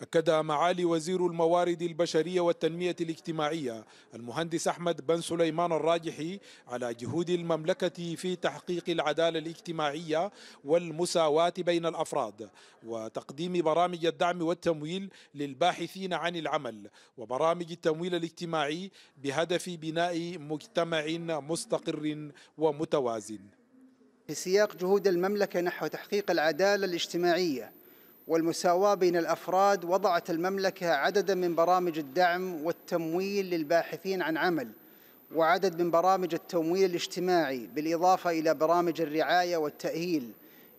أكد معالي وزير الموارد البشرية والتنمية الاجتماعية المهندس أحمد بن سليمان الراجحي على جهود المملكة في تحقيق العدالة الاجتماعية والمساواة بين الأفراد وتقديم برامج الدعم والتمويل للباحثين عن العمل وبرامج التمويل الاجتماعي بهدف بناء مجتمع مستقر ومتوازن في سياق جهود المملكة نحو تحقيق العدالة الاجتماعية والمساواة بين الأفراد وضعت المملكة عددا من برامج الدعم والتمويل للباحثين عن عمل وعدد من برامج التمويل الاجتماعي بالإضافة إلى برامج الرعاية والتأهيل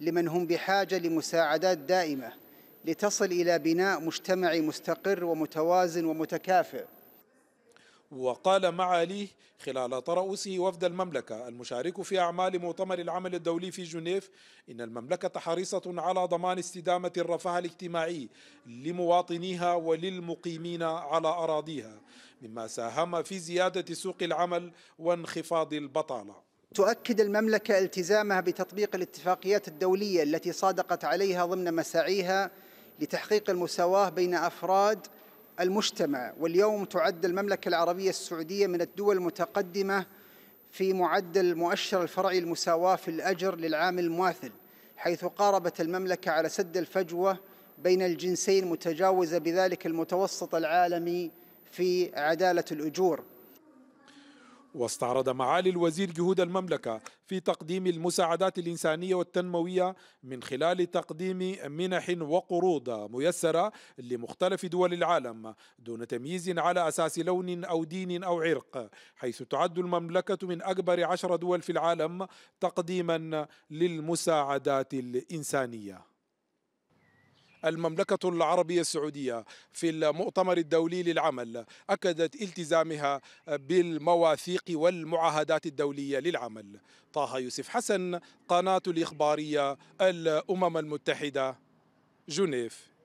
لمن هم بحاجة لمساعدات دائمة لتصل إلى بناء مجتمعي مستقر ومتوازن ومتكافئ وقال معاليه خلال ترأسه وفد المملكة المشارك في أعمال مؤتمر العمل الدولي في جنيف إن المملكة حريصة على ضمان استدامة الرفاه الاجتماعي لمواطنيها وللمقيمين على أراضيها مما ساهم في زيادة سوق العمل وانخفاض البطالة تؤكد المملكة التزامها بتطبيق الاتفاقيات الدولية التي صادقت عليها ضمن مساعيها لتحقيق المساواة بين أفراد المجتمع واليوم تعد المملكة العربية السعودية من الدول المتقدمة في معدل مؤشر الفرعي المساواة في الأجر للعام المماثل حيث قاربت المملكة على سد الفجوة بين الجنسين متجاوزة بذلك المتوسط العالمي في عدالة الأجور واستعرض معالي الوزير جهود المملكة في تقديم المساعدات الإنسانية والتنموية من خلال تقديم منح وقروض ميسرة لمختلف دول العالم دون تمييز على أساس لون أو دين أو عرق حيث تعد المملكة من أكبر عشر دول في العالم تقديما للمساعدات الإنسانية المملكة العربية السعودية في المؤتمر الدولي للعمل أكدت التزامها بالمواثيق والمعاهدات الدولية للعمل طه يوسف حسن قناة الإخبارية الأمم المتحدة جنيف